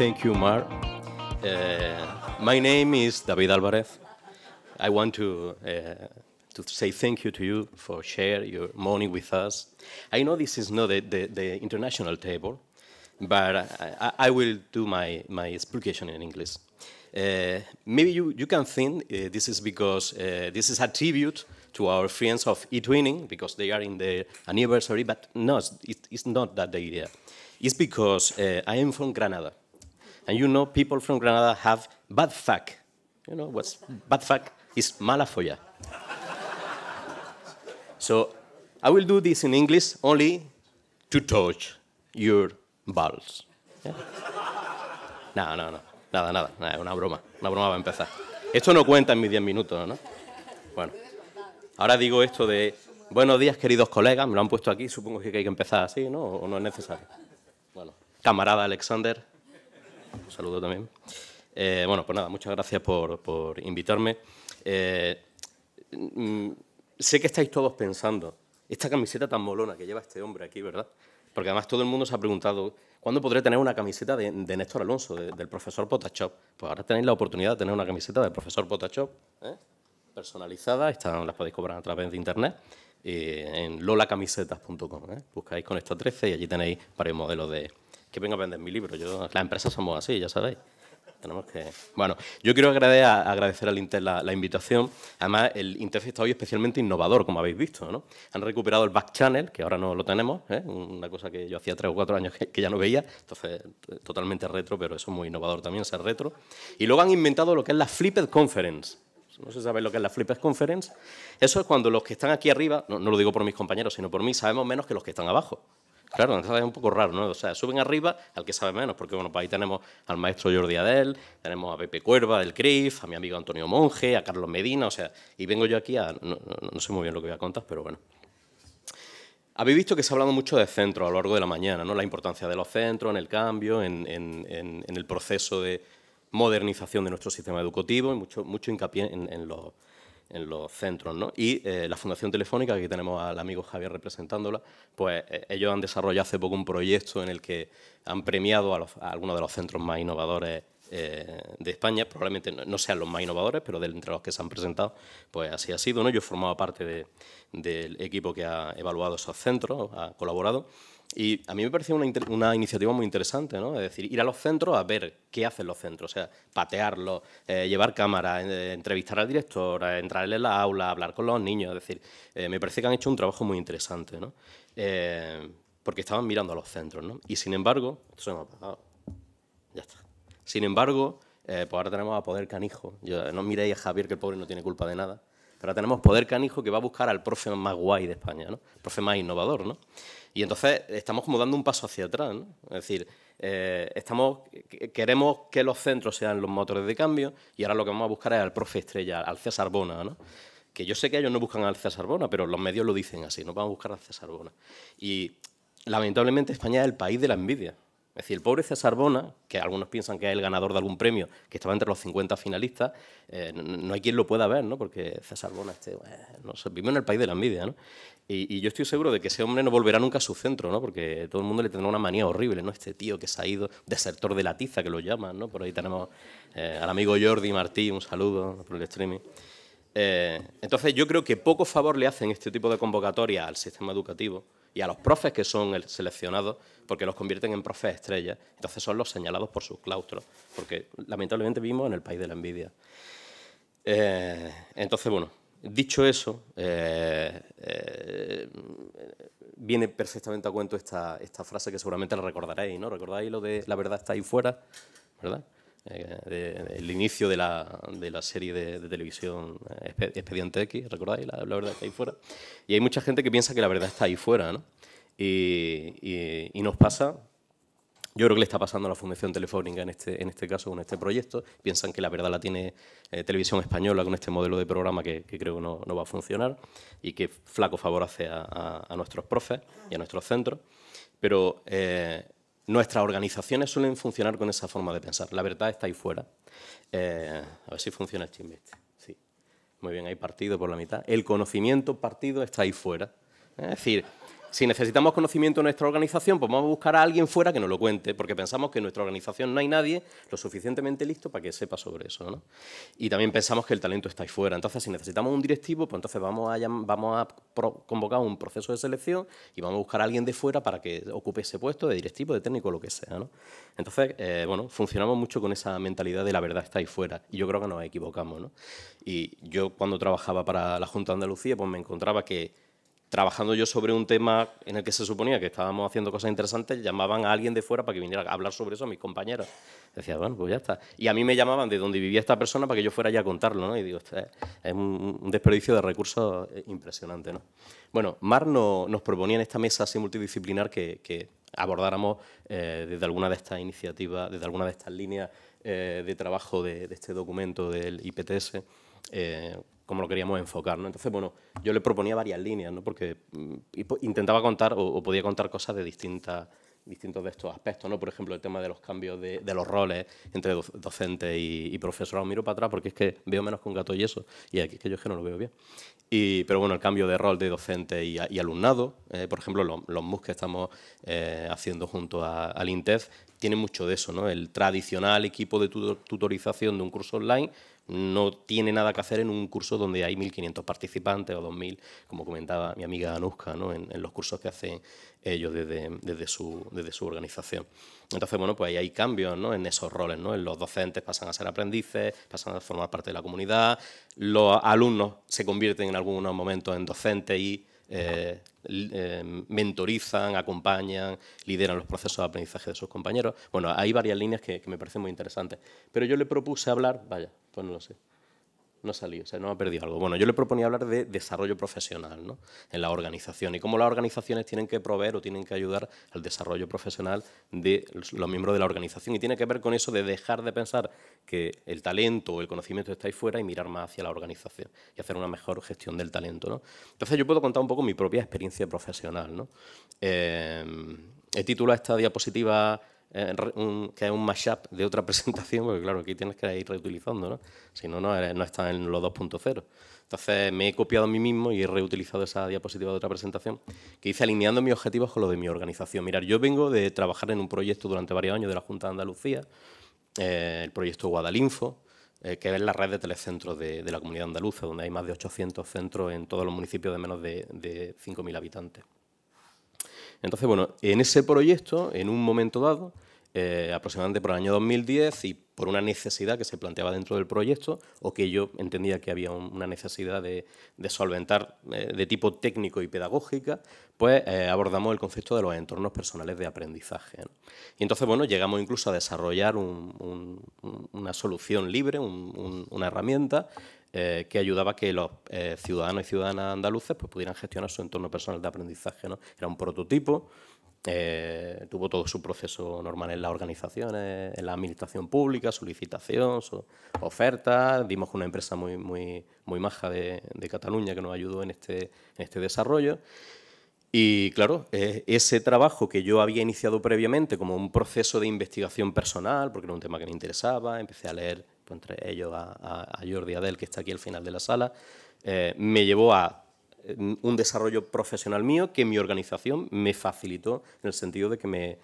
Thank you, Mar. Uh, my name is David Alvarez. I want to, uh, to say thank you to you for share your morning with us. I know this is not the, the, the international table, but I, I, will do my, my explanation in English. Uh, maybe you, you can think uh, this is because uh, this is a tribute to our friends of eTwinning because they are in the anniversary, but no, it, it's not that the idea. It's because uh, I am from Granada And you know people from Granada have bad fuck. You know what's bad fuck is mala folla. so I will do this in English only to touch your balls. No, no, no. Nada, nada, una broma, una broma va a empezar. Esto no cuenta en mis 10 minutos, ¿no? Bueno, ahora digo esto de buenos días, queridos colegas, me lo han puesto aquí, supongo que hay que empezar así, ¿no? O no es necesario. Bueno, camarada Alexander, un saludo también. Eh, bueno, pues nada, muchas gracias por, invitarme. Eh, mm, sé que estáis todos pensando, esta camiseta tan molona que lleva este hombre aquí, ¿verdad? Porque además todo el mundo se ha preguntado, ¿cuándo podré tener una camiseta de, Néstor Alonso, del profesor Potachop? Pues ahora tenéis la oportunidad de tener una camiseta del profesor Potachop, ¿eh? personalizada, están, las podéis cobrar a través de internet, en lolacamisetas.com. Buscáis con esta 13 y allí tenéis varios modelos de, que venga a vender mi libro. Yo, las empresas somos así, ya sabéis. Tenemos que... Bueno, yo quiero agradecer, agradecer al la, invitación. Además, el Interface está hoy especialmente innovador, como habéis visto. ¿no? Han recuperado el back channel, que ahora no lo tenemos, ¿eh? una cosa que yo hacía tres o cuatro años que, ya no veía. Entonces, totalmente retro, pero eso es muy innovador también, ser retro. Y luego han inventado lo que es la Flipped Conference. No sé si sabéis lo que es la Flipped Conference. Eso es cuando los que están aquí arriba, no lo digo por mis compañeros, sino por mí, sabemos menos que los que están abajo. Claro, entonces es un poco raro, ¿no? O sea, suben arriba al que sabe menos, porque bueno, pues ahí tenemos al maestro Jordi Adel, tenemos a Pepe Cuerva del CRIF, a mi amigo Antonio Monge, a Carlos Medina, o sea, y vengo yo aquí a... No, sé muy bien lo que voy a contar, pero bueno. Habéis visto que se ha hablado mucho de centro a lo largo de la mañana, ¿no? La importancia de los centros en el cambio, en, el proceso de modernización de nuestro sistema educativo, y mucho hincapié en, los en los centros. ¿no? Y eh, la Fundación Telefónica, aquí tenemos al amigo Javier representándola, pues eh, ellos han desarrollado hace poco un proyecto en el que han premiado a, algunos de los centros más innovadores eh, de España, probablemente no, sean los más innovadores, pero de entre los que se han presentado, pues así ha sido. Yo he formado parte del equipo que ha evaluado esos centros, ha colaborado, y a mí me parece una, iniciativa muy interesante, ¿no? Es decir, ir a los centros a ver qué hacen los centros, o sea, patearlos, eh, llevar cámara eh, entrevistar al director, eh, entrar en la aula, hablar con los niños, es decir, me parece que han hecho un trabajo muy interesante, ¿no? porque estaban mirando a los centros, ¿no? Y sin embargo, esto se ha ya está. Sin embargo, pues ahora tenemos a Poder Canijo, no miréis a Javier, que el pobre no tiene culpa de nada, pero ahora tenemos poder canijo que va a buscar al profe más guay de España, ¿no? El profe más innovador, Y entonces estamos como dando un paso hacia atrás, Es decir, eh, estamos, queremos que los centros sean los motores de cambio y ahora lo que vamos a buscar es al profe estrella, al César Bona, Que yo sé que ellos no buscan al César Bona, pero los medios lo dicen así, no van a buscar al César Bona. Y lamentablemente España es el país de la envidia. Es decir, el pobre César Bona, que algunos piensan que es el ganador de algún premio, que estaba entre los 50 finalistas, eh, no hay quien lo pueda ver, ¿no? Porque César Bona, este, bueno, eh, no sé, vive en el país de la envidia, ¿no? Y, yo estoy seguro de que ese hombre no volverá nunca a su centro, ¿no? Porque todo el mundo le tendrá una manía horrible, ¿no? Este tío que se ha ido, desertor de la tiza, que lo llaman, ¿no? Por ahí tenemos eh, al amigo Jordi Martí, un saludo por el streaming. entonces yo creo que poco favor le hacen este tipo de convocatoria al sistema educativo, y a los profes que son seleccionados, porque los convierten en profes estrellas. Entonces son los señalados por sus claustros, porque lamentablemente vivimos en el país de la envidia. Eh, entonces, bueno, dicho eso, eh, eh, viene perfectamente a cuento esta, esta frase que seguramente la recordaréis, ¿no? ¿Recordáis lo de la verdad está ahí fuera? ¿Verdad? Eh, el inicio de la, de la serie de, televisión eh, Expediente X, ¿recordáis? La, verdad está ahí fuera. Y hay mucha gente que piensa que la verdad está ahí fuera, ¿no? Y, nos pasa, yo creo que le está pasando a la Fundación Telefónica en este, en este caso, con este proyecto. Piensan que la verdad la tiene eh, Televisión Española con este modelo de programa que, creo que no, no, va a funcionar y que flaco favor hace a, nuestros profes y a nuestros centros. Pero Nuestras organizaciones suelen funcionar con esa forma de pensar. La verdad está ahí fuera. Eh, a ver si funciona el chisme este. Sí. Muy bien, hay partido por la mitad. El conocimiento partido está ahí fuera. Es decir, si necesitamos conocimiento en nuestra organización, pues vamos a buscar a alguien fuera que nos lo cuente, porque pensamos que en nuestra organización no hay nadie lo suficientemente listo para que sepa sobre eso. ¿no? Y también pensamos que el talento está ahí fuera. Entonces, si necesitamos un directivo, pues entonces vamos a, convocar un proceso de selección y vamos a buscar a alguien de fuera para que ocupe ese puesto de directivo, de técnico, lo que sea. ¿no? Entonces, eh, bueno, funcionamos mucho con esa mentalidad de la verdad está ahí fuera. Y yo creo que nos equivocamos. ¿no? Y yo cuando trabajaba para la Junta de Andalucía, pues me encontraba que trabajando yo sobre un tema en el que se suponía que estábamos haciendo cosas interesantes, llamaban a alguien de fuera para que viniera a hablar sobre eso a mis compañeros. Decía, bueno, pues ya está. Y a mí me llamaban de donde vivía esta persona para que yo fuera allá a contarlo, Y digo, es un desperdicio de recursos eh, impresionante, ¿no? Bueno, Mar nos proponía en esta mesa así multidisciplinar que, abordáramos eh, desde alguna de estas iniciativas, desde alguna de estas líneas eh, de trabajo de, este documento del IPTS, cómo lo queríamos enfocar. Entonces, bueno, yo le proponía varias líneas, ¿no? porque mm, intentaba contar o, podía contar cosas de distintas distintos de estos aspectos, ¿no? Por ejemplo, el tema de los cambios de, los roles entre docente y, y profesorado. Miro para atrás porque es que veo menos con gato y eso, y aquí es que yo es que no lo veo bien. pero bueno, el cambio de rol de docente y, alumnado, eh, por ejemplo, los, los que estamos eh, haciendo junto a, al INTEF, tiene mucho de eso, ¿no? El tradicional equipo de tutorización de un curso online no tiene nada que hacer en un curso donde hay 1.500 participantes o 2.000, como comentaba mi amiga Anuska, ¿no? en, los cursos que hacen ellos desde, su, desde, su, organización. Entonces, bueno, pues ahí hay cambios ¿no? en esos roles. ¿no? los docentes pasan a ser aprendices, pasan a formar parte de la comunidad, los alumnos se convierten en algunos momentos en docentes y eh, em, mentorizan, acompañan, lideran los procesos de aprendizaje de sus compañeros. Bueno, hay varias líneas que, que me parecen muy interesantes. Pero yo le propuse hablar, vaya, pues no lo sé no ha salido, o sea, no ha perdido algo. Bueno, yo le proponía hablar de desarrollo profesional ¿no? en la organización y cómo las organizaciones tienen que proveer o tienen que ayudar al desarrollo profesional de los miembros de la organización. Y tiene que ver con eso de dejar de pensar que el talento o el conocimiento está ahí fuera y mirar más hacia la organización y hacer una mejor gestión del talento. ¿no? Entonces yo puedo contar un poco mi propia experiencia profesional. ¿no? Eh, he titulado esta diapositiva que es un mashup de otra presentación, porque claro, aquí tienes que ir reutilizando, ¿no? Si no, no, no está en los 2.0. Entonces me he copiado a mí mismo y he reutilizado esa diapositiva de otra presentación que hice alineando mis objetivos con los de mi organización. Mirar, yo vengo de trabajar en un proyecto durante varios años de la Junta de Andalucía, eh, el proyecto Guadalinfo, eh, que es la red de telecentros de, la comunidad andaluza, donde hay más de 800 centros en todos los municipios de menos de, de 5.000 habitantes. Entonces, bueno, en ese proyecto, en un momento dado, eh, aproximadamente por el año 2010 y por una necesidad que se planteaba dentro del proyecto o que yo entendía que había una necesidad de, solventar eh, de tipo técnico y pedagógica, pues eh, abordamos el concepto de los entornos personales de aprendizaje. Y entonces, bueno, llegamos incluso a desarrollar una solución libre, una herramienta eh, que ayudaba a que los eh, ciudadanos y ciudadanas andaluces pues, pudieran gestionar su entorno personal de aprendizaje. ¿no? Era un prototipo, eh, tuvo todo su proceso normal en las organizaciones, en la administración pública, solicitación, ofertas. su oferta. Dimos una empresa muy, muy, maja de, Cataluña que nos ayudó en este, este desarrollo. Y claro, ese trabajo que yo había iniciado previamente como un proceso de investigación personal, porque era un tema que me interesaba, empecé a leer entre ellos a, Jordi Adel, que está aquí al final de la sala, eh, me llevó a mm, un desarrollo profesional mío que mi organización me facilitó en el sentido de que me,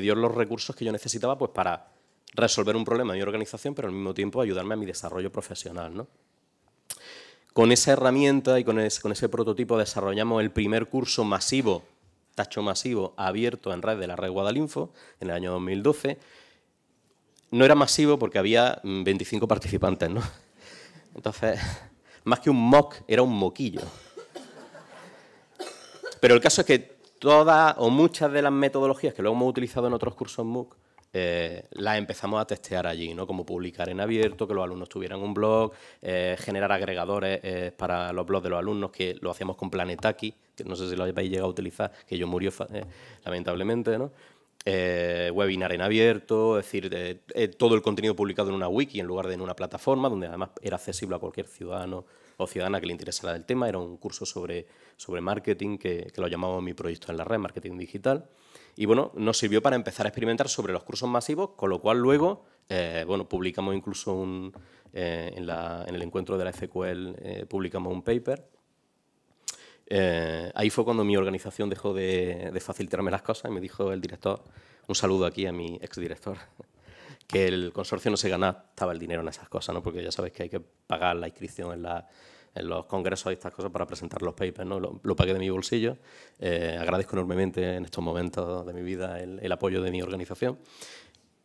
dio los recursos que yo necesitaba pues, para resolver un problema de mi organización, pero al mismo tiempo ayudarme a mi desarrollo profesional. Con esa herramienta y con ese, con ese prototipo desarrollamos el primer curso masivo tacho masivo abierto en red de la red Guadalinfo en el año 2012 no era masivo porque había 25 mm, participantes, ¿no? Entonces, más que un MOOC, era un moquillo. Pero el caso es que todas o muchas de las metodologías que luego hemos utilizado en otros cursos MOOC eh, las empezamos a testear allí, ¿no? Como publicar en abierto, que los alumnos tuvieran un blog, eh, generar agregadores eh, para los blogs de los alumnos, que lo hacíamos con Planetaki, que no sé si lo habéis llegado a utilizar, que yo murió lamentablemente, ¿no? Eh, webinar en abierto, es decir, eh, todo el contenido publicado en una wiki en lugar de en una plataforma, donde además era accesible a cualquier ciudadano o ciudadana que le interesara el tema. Era un curso sobre, marketing que, que lo llamamos mi proyecto en la red, marketing digital. Y bueno, nos sirvió para empezar a experimentar sobre los cursos masivos, con lo cual luego, eh, bueno, publicamos incluso en, el encuentro de la FQL, publicamos un paper eh, ahí fue cuando mi organización dejó de, facilitarme las cosas y me dijo el director, un saludo aquí a mi exdirector, que el consorcio no se estaba el dinero en esas cosas, ¿no? porque ya sabes que hay que pagar la inscripción en, los congresos y estas cosas para presentar los papers. ¿no? Lo, pagué de mi bolsillo. Eh, agradezco enormemente en estos momentos de mi vida el, apoyo de mi organización.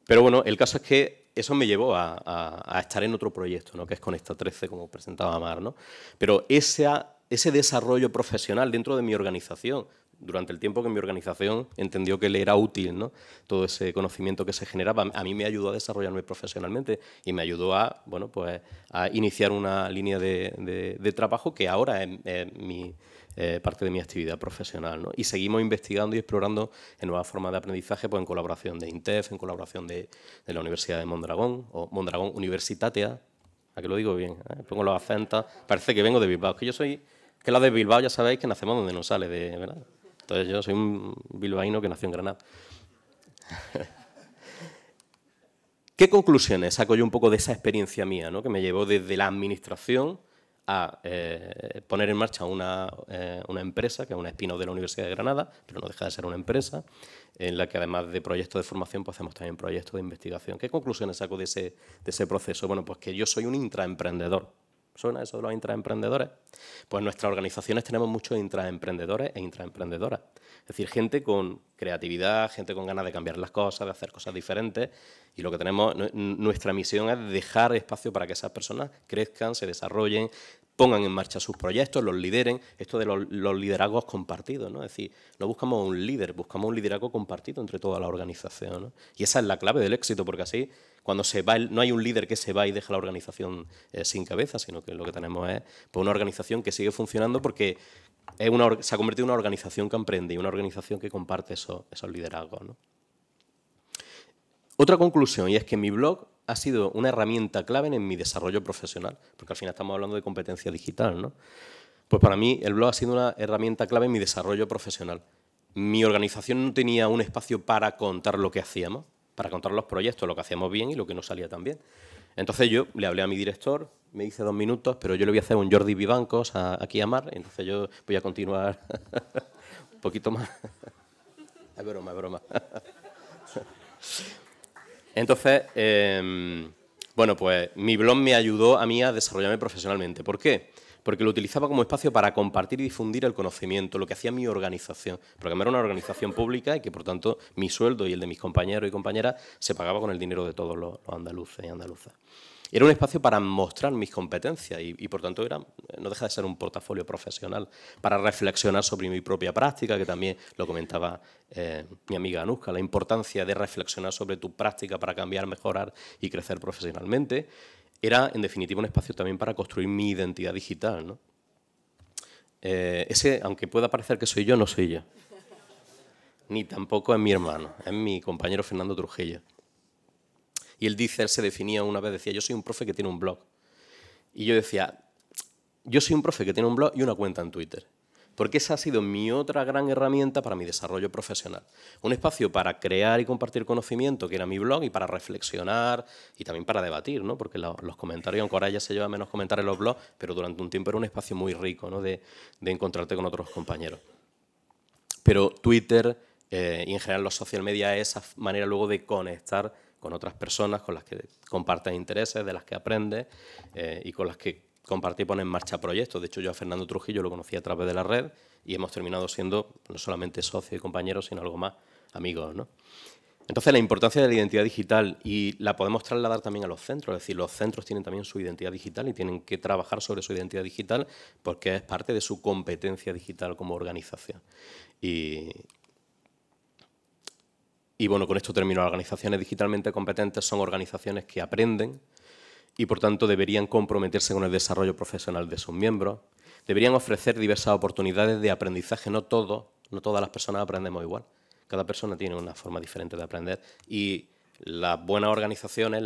Pero bueno, el caso es que eso me llevó a, estar en otro proyecto, ¿no? que es con esta 13, como presentaba Mar. ¿no? Pero esa ese desarrollo profesional dentro de mi organización, durante el tiempo que mi organización entendió que le era útil ¿no? todo ese conocimiento que se generaba. A mí me ayudó a desarrollarme profesionalmente y me ayudó a, bueno, pues, a iniciar una línea de, de, trabajo que ahora es, mi, eh, parte de mi actividad profesional. ¿no? Y seguimos investigando y explorando en nuevas formas de aprendizaje pues, en colaboración de INTEF, en colaboración de, de la Universidad de Mondragón o Mondragón Universitatea. ¿A qué lo digo bien? Eh? Pongo los acentos. Parece que vengo de Bilbao, que yo soy que la de Bilbao ya sabéis que nacemos donde nos sale, de, ¿verdad? Entonces yo soy un bilbaíno que nació en Granada. ¿Qué conclusiones saco yo un poco de esa experiencia mía, ¿no? que me llevó desde la administración a eh, poner en marcha eh, una, empresa, que es una spin de la Universidad de Granada, pero no deja de ser una empresa, en la que además de proyectos de formación, pues hacemos también proyectos de investigación. ¿Qué conclusiones saco de ese, de ese proceso? Bueno, pues que yo soy un intraemprendedor suena eso de los intraemprendedores? Pues en nuestras organizaciones tenemos muchos intraemprendedores e intraemprendedoras. Es decir, gente con creatividad, gente con ganas de cambiar las cosas, de hacer cosas diferentes. Y lo que tenemos, nuestra misión es dejar espacio para que esas personas crezcan, se desarrollen, pongan en marcha sus proyectos, los lideren, esto de los, liderazgos compartidos, ¿no? Es decir, no buscamos un líder, buscamos un liderazgo compartido entre toda la organización, Y esa es la clave del éxito, porque así, cuando se va, no hay un líder que se va y deja la organización eh, sin cabeza, sino que lo que tenemos es pues, una organización que sigue funcionando porque es se ha convertido en una organización que emprende y una organización que comparte esos, liderazgos, Otra conclusión, y es que mi blog ha sido una herramienta clave en mi desarrollo profesional, porque al final estamos hablando de competencia digital, ¿no? Pues para mí el blog ha sido una herramienta clave en mi desarrollo profesional. Mi organización no tenía un espacio para contar lo que hacíamos, para contar los proyectos, lo que hacíamos bien y lo que no salía tan bien. Entonces yo le hablé a mi director, me hice dos minutos, pero yo le voy a hacer un Jordi Vivancos aquí a Mar, entonces yo voy a continuar un poquito más. es broma, es broma. Entonces, em, pues mi blog me ayudó a mí a desarrollarme profesionalmente. ¿Por qué? Porque lo utilizaba como espacio para compartir y difundir el conocimiento, lo que hacía mi organización. Porque era una organización pública y que, por tanto, mi sueldo y el de mis compañeros y compañeras se pagaba con el dinero de todos los, andaluces y andaluzas. Era un espacio para mostrar mis competencias y, por tanto, era, eh, no deja de ser un portafolio profesional para reflexionar sobre mi propia práctica, que también lo comentaba eh, mi amiga Anuska, la importancia de reflexionar sobre tu práctica para cambiar, mejorar y crecer profesionalmente. Era, en definitiva, un espacio también para construir mi identidad digital. Eh, ese, aunque pueda parecer que soy yo, no soy yo. Ni tampoco es mi hermano, es mi compañero Fernando Trujillo. Y él dice, él se definía una vez, decía, yo soy un profe que tiene un blog. Y yo decía, yo soy un profe que tiene un blog y una cuenta en Twitter. Porque esa ha sido mi otra gran herramienta para mi desarrollo profesional. Un espacio para crear y compartir conocimiento, que era mi blog, y para reflexionar y también para debatir, ¿no? Porque los, comentarios, aunque ahora ya se lleva menos comentarios en los blogs, pero durante un tiempo era un espacio muy rico, ¿no? De, encontrarte con otros compañeros. Pero Twitter eh, y en general los social media es esa manera luego de conectar con otras personas con las que compartes intereses, de las que aprendes eh, y con las que compartí y pone en marcha proyectos. De hecho, yo a Fernando Trujillo lo conocí a través de la red y hemos terminado siendo no solamente socios y compañeros, sino algo más amigos. Entonces, la importancia de la identidad digital y la podemos trasladar también a los centros. Es decir, los centros tienen también su identidad digital y tienen que trabajar sobre su identidad digital porque es parte de su competencia digital como organización. Y, y bueno, con esto termino. organizaciones digitalmente competentes son organizaciones que aprenden y por tanto deberían comprometerse con el desarrollo profesional de sus miembros. Deberían ofrecer diversas oportunidades de aprendizaje. No todo, no todas las personas aprendemos igual. Cada persona tiene una forma diferente de aprender y las buenas organizaciones,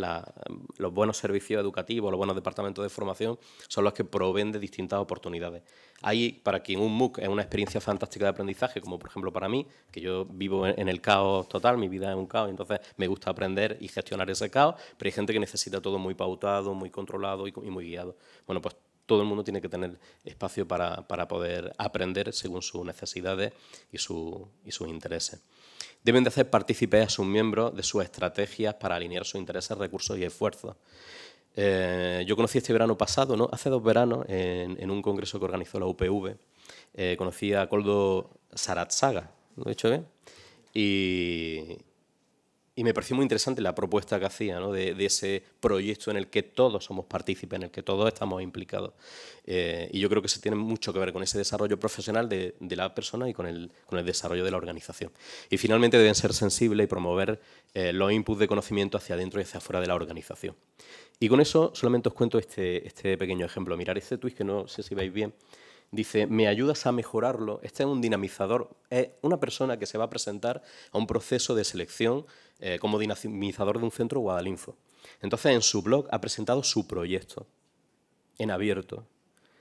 los buenos servicios educativos, los buenos departamentos de formación son los que proveen de distintas oportunidades. Hay, para quien un MOOC es una experiencia fantástica de aprendizaje, como por ejemplo para mí, que yo vivo en, el caos total, mi vida es un caos, entonces me gusta aprender y gestionar ese caos, pero hay gente que necesita todo muy pautado, muy controlado y, muy guiado. Bueno, pues todo el mundo tiene que tener espacio para, poder aprender según sus necesidades y sus intereses deben de hacer partícipes a sus miembros de sus estrategias para alinear sus intereses, recursos y esfuerzos. Eh, yo conocí este verano pasado, ¿no? hace dos veranos, en, un congreso que organizó la UPV, eh, conocí a Coldo Saratsaga, ¿lo he dicho bien? Y, y me pareció muy interesante la propuesta que hacía de, ese proyecto en el que todos somos partícipes, en el que todos estamos implicados. Eh, y yo creo que se tiene mucho que ver con ese desarrollo profesional de, la persona y con el, con el, desarrollo de la organización. Y finalmente deben ser sensibles y promover eh, los inputs de conocimiento hacia adentro y hacia afuera de la organización. Y con eso solamente os cuento este, este pequeño ejemplo. Mirar este tweet que no sé si veis bien dice, ¿me ayudas a mejorarlo? Este es un dinamizador, es una persona que se va a presentar a un proceso de selección eh, como dinamizador de un centro Guadalinfo. Entonces en su blog ha presentado su proyecto en abierto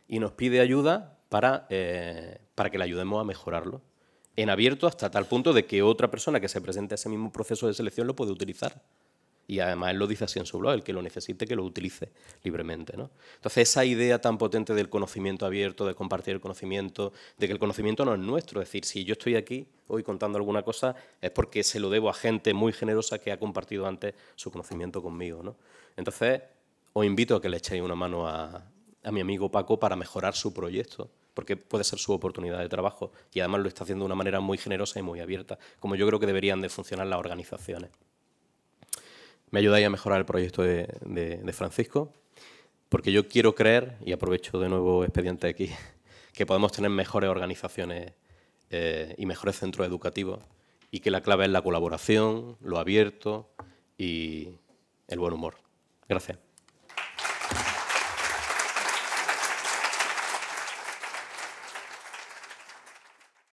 y nos pide ayuda para, eh, para que le ayudemos a mejorarlo. En abierto hasta tal punto de que otra persona que se presente a ese mismo proceso de selección lo puede utilizar. Y además él lo dice así en su blog, el que lo necesite, que lo utilice libremente. ¿no? Entonces esa idea tan potente del conocimiento abierto, de compartir el conocimiento, de que el conocimiento no es nuestro, es decir, si yo estoy aquí hoy contando alguna cosa es porque se lo debo a gente muy generosa que ha compartido antes su conocimiento conmigo. Entonces os invito a que le echéis una mano a, a mi amigo Paco para mejorar su proyecto porque puede ser su oportunidad de trabajo y además lo está haciendo de una manera muy generosa y muy abierta, como yo creo que deberían de funcionar las organizaciones me ayudáis a mejorar el proyecto de, Francisco, porque yo quiero creer, y aprovecho de nuevo expediente aquí, que podemos tener mejores organizaciones eh, y mejores centros educativos y que la clave es la colaboración, lo abierto y el buen humor. Gracias.